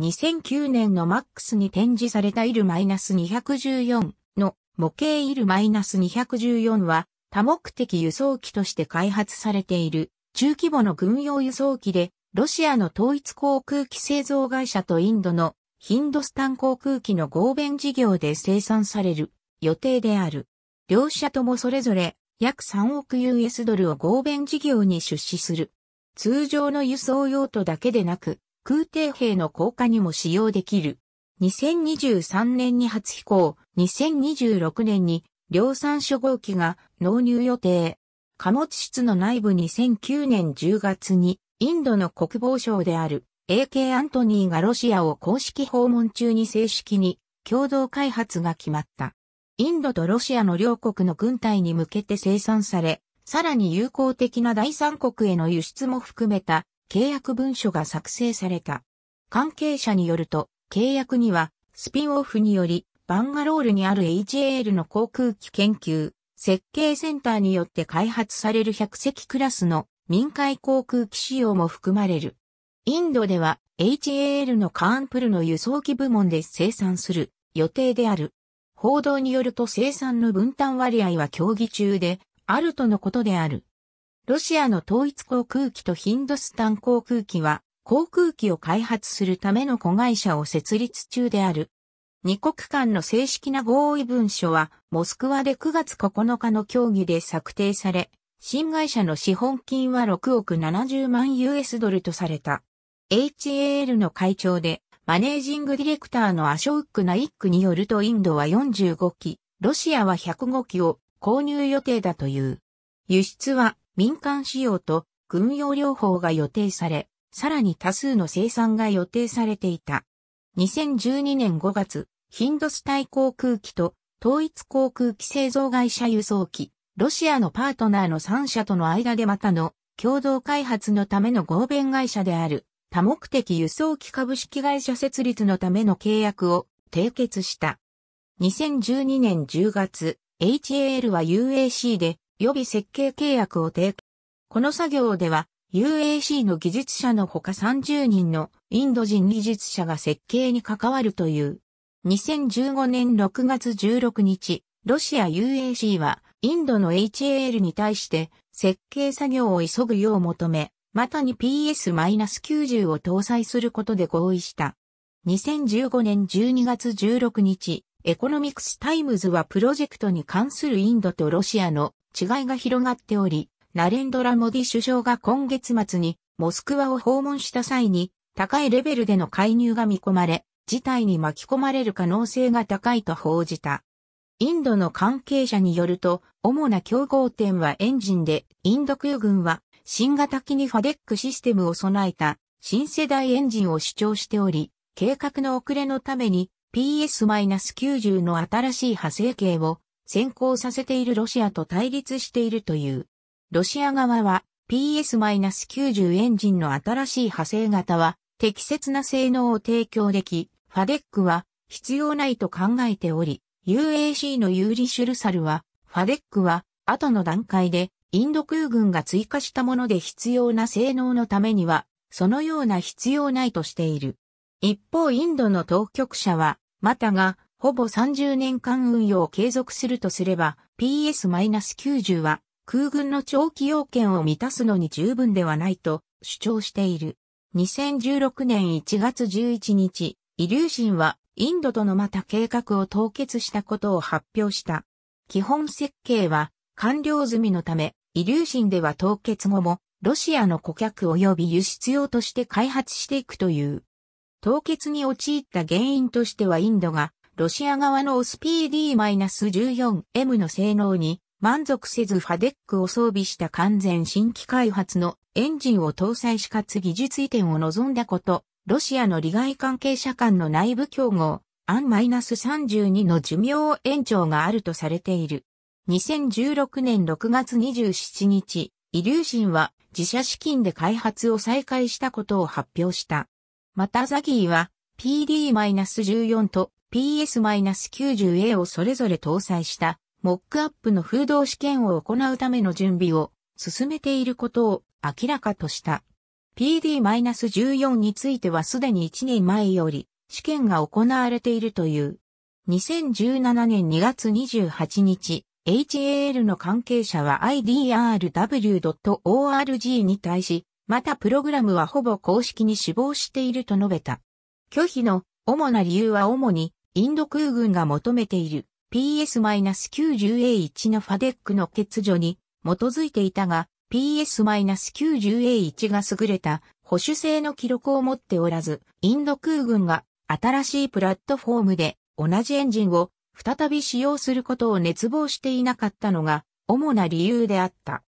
2009年のマックスに展示されたイル -214 の模型イル -214 は多目的輸送機として開発されている中規模の軍用輸送機でロシアの統一航空機製造会社とインドのヒンドスタン航空機の合弁事業で生産される予定である。両社ともそれぞれ約3億 US ドルを合弁事業に出資する。通常の輸送用途だけでなく、空挺兵の降下にも使用できる。2023年に初飛行、2026年に量産初号機が納入予定。貨物室の内部に2009年10月にインドの国防省である AK アントニーがロシアを公式訪問中に正式に共同開発が決まった。インドとロシアの両国の軍隊に向けて生産され、さらに友好的な第三国への輸出も含めた契約文書が作成された。関係者によると、契約には、スピンオフにより、バンガロールにある HAL の航空機研究、設計センターによって開発される100隻クラスの民間航空機使用も含まれる。インドでは HAL のカーンプルの輸送機部門で生産する予定である。報道によると生産の分担割合は協議中であるとのことである。ロシアの統一航空機とヒンドスタン航空機は、航空機を開発するための子会社を設立中である。二国間の正式な合意文書は、モスクワで9月9日の協議で策定され、新会社の資本金は6億70万 US ドルとされた。HAL の会長で、マネージングディレクターのアショウック・ナイックによるとインドは45機、ロシアは105機を購入予定だという。輸出は民間使用と軍用療法が予定され、さらに多数の生産が予定されていた。2012年5月、ヒンドス対航空機と統一航空機製造会社輸送機、ロシアのパートナーの3社との間でまたの共同開発のための合弁会社である多目的輸送機株式会社設立のための契約を締結した。2012年10月、HAL は UAC で予備設計契約を提供。この作業では UAC の技術者のほか30人のインド人技術者が設計に関わるという。2015年6月16日、ロシア UAC はインドの HAL に対して設計作業を急ぐよう求め、またに PS-90 を搭載することで合意した。2015年12月16日、エコノミクスタイムズはプロジェクトに関するインドとロシアの違いが広がっており、ナレンドラモディ首相が今月末にモスクワを訪問した際に高いレベルでの介入が見込まれ、事態に巻き込まれる可能性が高いと報じた。インドの関係者によると、主な競合点はエンジンで、インド空軍は新型機にファデックシステムを備えた新世代エンジンを主張しており、計画の遅れのために PS-90 の新しい派生形を先行させているロシアと対立しているという。ロシア側は PS-90 エンジンの新しい派生型は適切な性能を提供でき、ファデックは必要ないと考えており、UAC のユーリシュルサルは、ファデックは後の段階でインド空軍が追加したもので必要な性能のためには、そのような必要ないとしている。一方インドの当局者は、またが、ほぼ30年間運用を継続するとすれば、PS-90 は空軍の長期要件を満たすのに十分ではないと主張している。2016年1月11日、イリューシンはインドとのまた計画を凍結したことを発表した。基本設計は完了済みのため、イリューシンでは凍結後もロシアの顧客及び輸出用として開発していくという。凍結に陥った原因としてはインドがロシア側の OSPD-14M の性能に満足せずファデックを装備した完全新規開発のエンジンを搭載しかつ技術移転を望んだこと、ロシアの利害関係者間の内部競合、アン -32 の寿命延長があるとされている。2016年6月27日、イリューシンは自社資金で開発を再開したことを発表した。またザギーは PD-14 と PS-90A をそれぞれ搭載したモックアップの風洞試験を行うための準備を進めていることを明らかとした。PD-14 についてはすでに1年前より試験が行われているという。2017年2月28日、HAL の関係者は IDRW.org に対し、またプログラムはほぼ公式に死亡していると述べた。拒否の主な理由は主にインド空軍が求めている PS-90A1 のファデックの欠如に基づいていたが、PS-90A1 が優れた保守性の記録を持っておらず、インド空軍が新しいプラットフォームで同じエンジンを再び使用することを熱望していなかったのが主な理由であった。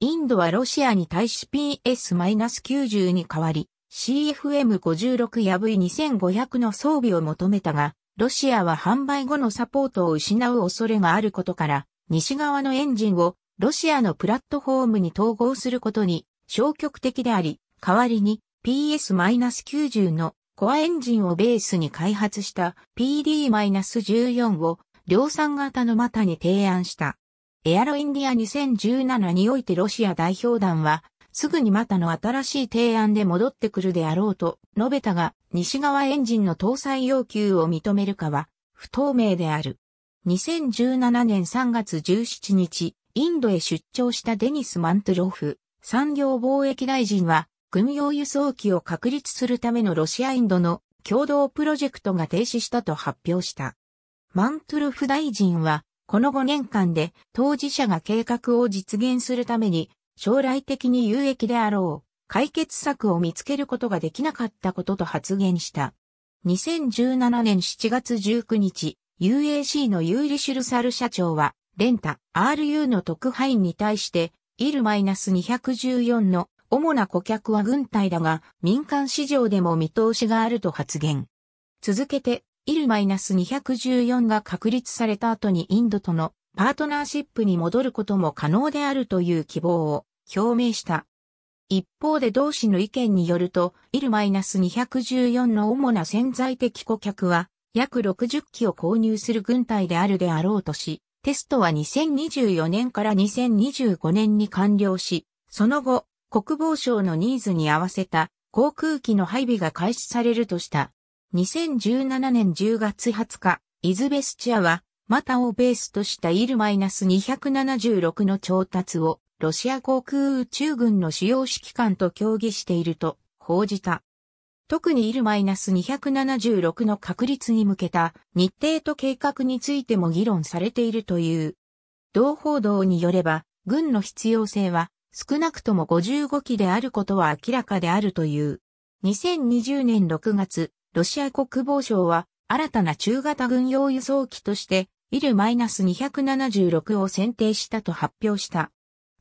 インドはロシアに対し PS-90 に代わり CFM56 や V2500 の装備を求めたが、ロシアは販売後のサポートを失う恐れがあることから、西側のエンジンをロシアのプラットフォームに統合することに消極的であり、代わりに PS-90 のコアエンジンをベースに開発した PD-14 を量産型のたに提案した。エアロインディア2017においてロシア代表団はすぐにまたの新しい提案で戻ってくるであろうと述べたが、西側エンジンの搭載要求を認めるかは不透明である。2017年3月17日、インドへ出張したデニス・マントル・ロフ、産業貿易大臣は、軍用輸送機を確立するためのロシアインドの共同プロジェクトが停止したと発表した。マントル・ロフ大臣は、この5年間で当事者が計画を実現するために将来的に有益であろう、解決策を見つけることができなかったことと発言した。2017年7月19日、UAC のユーリ・シュルサル社長は、レンタ RU の特派員に対して、イル -214 の主な顧客は軍隊だが、民間市場でも見通しがあると発言。続けて、イル -214 が確立された後にインドとのパートナーシップに戻ることも可能であるという希望を表明した。一方で同氏の意見によると、イル -214 の主な潜在的顧客は、約60機を購入する軍隊であるであろうとし、テストは2024年から2025年に完了し、その後、国防省のニーズに合わせた航空機の配備が開始されるとした。2017年10月20日、イズベスチアはまたをベースとしたイル -276 の調達をロシア航空宇宙軍の主要指揮官と協議していると報じた。特にイル -276 の確立に向けた日程と計画についても議論されているという。同報道によれば、軍の必要性は少なくとも55機であることは明らかであるという。2020年6月、ロシア国防省は新たな中型軍用輸送機としてイル -276 を選定したと発表した。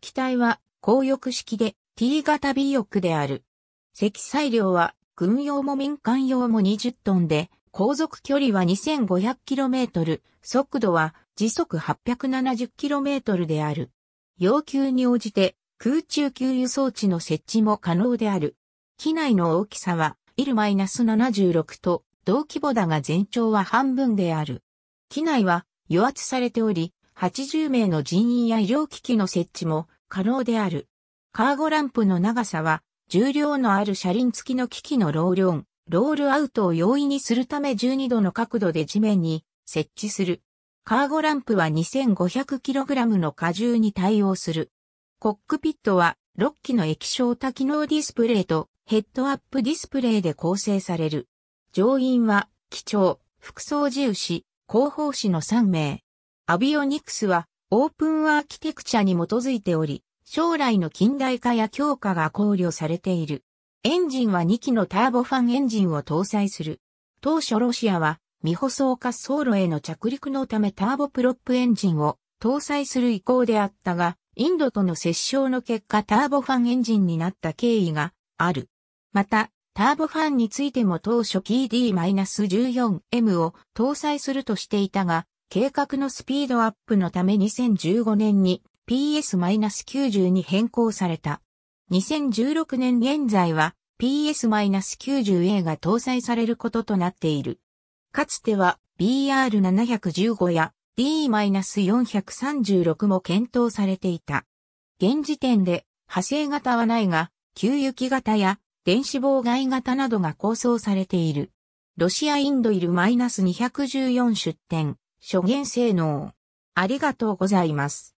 機体は高翼式で T 型 B 翼である。積載量は軍用も民間用も20トンで、航続距離は 2500km、速度は時速 870km である。要求に応じて空中給油装置の設置も可能である。機内の大きさは、イル -76 と同規模だが全長は半分である。機内は与圧されており、80名の人員や医療機器の設置も可能である。カーゴランプの長さは、重量のある車輪付きの機器のロールオン、ロールアウトを容易にするため12度の角度で地面に設置する。カーゴランプは 2500kg の荷重に対応する。コックピットは6機の液晶多機能ディスプレイとヘッドアップディスプレイで構成される。乗員は、機長、服装自由広報誌の3名。アビオニクスはオープンアーキテクチャに基づいており、将来の近代化や強化が考慮されている。エンジンは2機のターボファンエンジンを搭載する。当初ロシアは未舗装滑走路への着陸のためターボプロップエンジンを搭載する意向であったが、インドとの折衝の結果ターボファンエンジンになった経緯がある。また、ターボファンについても当初 PD-14M を搭載するとしていたが、計画のスピードアップのため2015年に PS-90 に変更された。2016年現在は PS-90A が搭載されることとなっている。かつては BR715 や D-436 も検討されていた。現時点で派生型はないが、旧行き型や電子妨害型などが構想されている。ロシアインドイル -214 出展、諸元性能。ありがとうございます。